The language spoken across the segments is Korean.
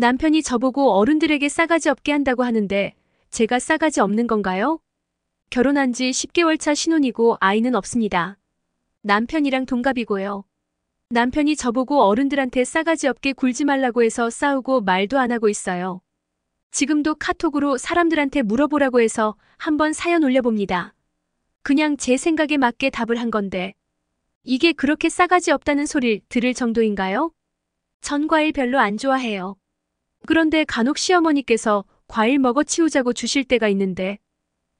남편이 저보고 어른들에게 싸가지 없게 한다고 하는데 제가 싸가지 없는 건가요? 결혼한 지 10개월 차 신혼이고 아이는 없습니다. 남편이랑 동갑이고요. 남편이 저보고 어른들한테 싸가지 없게 굴지 말라고 해서 싸우고 말도 안 하고 있어요. 지금도 카톡으로 사람들한테 물어보라고 해서 한번 사연 올려봅니다. 그냥 제 생각에 맞게 답을 한 건데 이게 그렇게 싸가지 없다는 소릴 들을 정도인가요? 전 과일 별로 안 좋아해요. 그런데 간혹 시어머니께서 과일 먹어 치우자고 주실 때가 있는데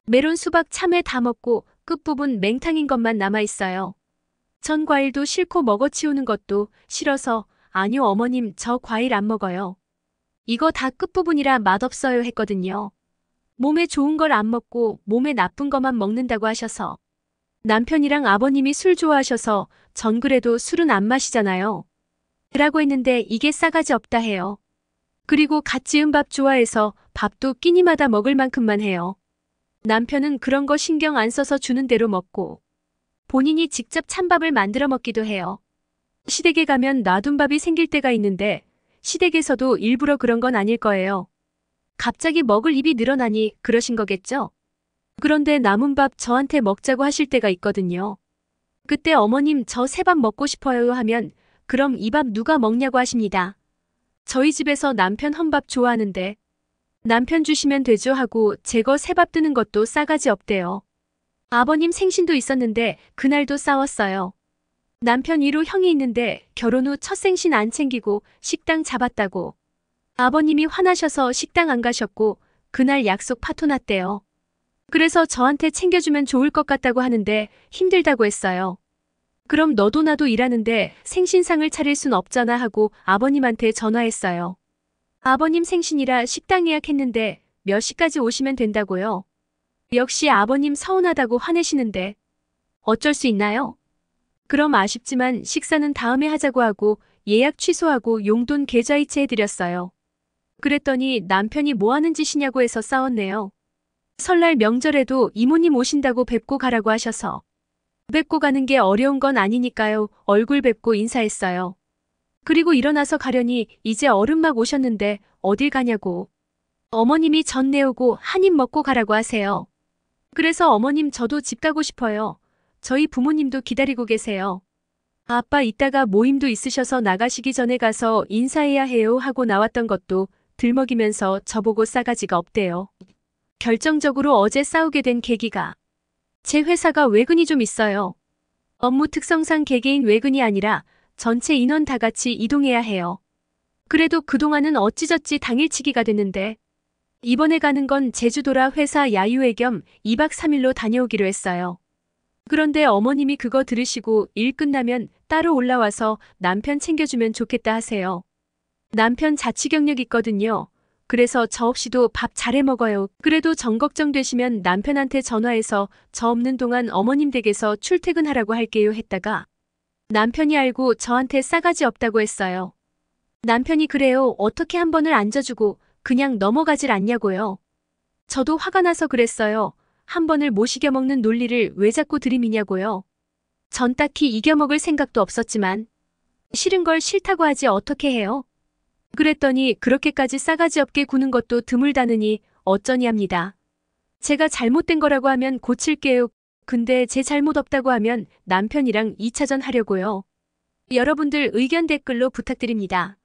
메론 수박 참외 다 먹고 끝부분 맹탕인 것만 남아있어요. 전 과일도 싫고 먹어 치우는 것도 싫어서 아니요 어머님 저 과일 안 먹어요. 이거 다 끝부분이라 맛없어요 했거든요. 몸에 좋은 걸 안 먹고 몸에 나쁜 것만 먹는다고 하셔서 남편이랑 아버님이 술 좋아하셔서 전 그래도 술은 안 마시잖아요. 라고 했는데 이게 싸가지 없다 해요. 그리고 갓 지은 밥 좋아해서 밥도 끼니마다 먹을 만큼만 해요. 남편은 그런 거 신경 안 써서 주는 대로 먹고 본인이 직접 찬밥을 만들어 먹기도 해요. 시댁에 가면 놔둔 밥이 생길 때가 있는데 시댁에서도 일부러 그런 건 아닐 거예요. 갑자기 먹을 입이 늘어나니 그러신 거겠죠? 그런데 남은 밥 저한테 먹자고 하실 때가 있거든요. 그때 어머님 저 새 밥 먹고 싶어요 하면 그럼 이 밥 누가 먹냐고 하십니다. 저희 집에서 남편 헌밥 좋아하는데 남편 주시면 되죠 하고 제거 새밥 뜨는 것도 싸가지 없대요. 아버님 생신도 있었는데 그날도 싸웠어요. 남편 1호 형이 있는데 결혼 후 첫 생신 안 챙기고 식당 잡았다고. 아버님이 화나셔서 식당 안 가셨고 그날 약속 파토 났대요. 그래서 저한테 챙겨주면 좋을 것 같다고 하는데 힘들다고 했어요. 그럼 너도 나도 일하는데 생신상을 차릴 순 없잖아 하고 아버님한테 전화했어요. 아버님 생신이라 식당 예약했는데 몇 시까지 오시면 된다고요. 역시 아버님 서운하다고 화내시는데 어쩔 수 있나요? 그럼 아쉽지만 식사는 다음에 하자고 하고 예약 취소하고 용돈 계좌이체 해드렸어요. 그랬더니 남편이 뭐하는 짓이냐고 해서 싸웠네요. 설날 명절에도 이모님 오신다고 뵙고 가라고 하셔서 뵙고 가는 게 어려운 건 아니니까요. 얼굴 뵙고 인사했어요. 그리고 일어나서 가려니 이제 얼음 막 오셨는데 어딜 가냐고. 어머님이 전 내오고 한 입 먹고 가라고 하세요. 그래서 어머님 저도 집 가고 싶어요. 저희 부모님도 기다리고 계세요. 아빠 이따가 모임도 있으셔서 나가시기 전에 가서 인사해야 해요 하고 나왔던 것도 들먹이면서 저보고 싸가지가 없대요. 결정적으로 어제 싸우게 된 계기가 제 회사가 외근이 좀 있어요. 업무 특성상 개개인 외근이 아니라 전체 인원 다 같이 이동해야 해요. 그래도 그동안은 어찌저찌 당일치기가 됐는데 이번에 가는 건 제주도라 회사 야유회 겸 2박 3일로 다녀오기로 했어요. 그런데 어머님이 그거 들으시고 일 끝나면 따로 올라와서 남편 챙겨주면 좋겠다 하세요. 남편 자취 경력 있거든요. 그래서 저 없이도 밥 잘해 먹어요. 그래도 정 걱정되시면 남편한테 전화해서 저 없는 동안 어머님 댁에서 출퇴근하라고 할게요 했다가 남편이 알고 저한테 싸가지 없다고 했어요. 남편이 그래요. 어떻게 한 번을 앉아주고 그냥 넘어가질 않냐고요. 저도 화가 나서 그랬어요. 한 번을 못 이겨먹는 논리를 왜 자꾸 들이미냐고요. 전 딱히 이겨먹을 생각도 없었지만 싫은 걸 싫다고 하지 어떻게 해요? 그랬더니 그렇게까지 싸가지 없게 구는 것도 드물다느니 어쩌니 합니다. 제가 잘못된 거라고 하면 고칠게요. 근데 제 잘못 없다고 하면 남편이랑 2차전 하려고요. 여러분들 의견 댓글로 부탁드립니다.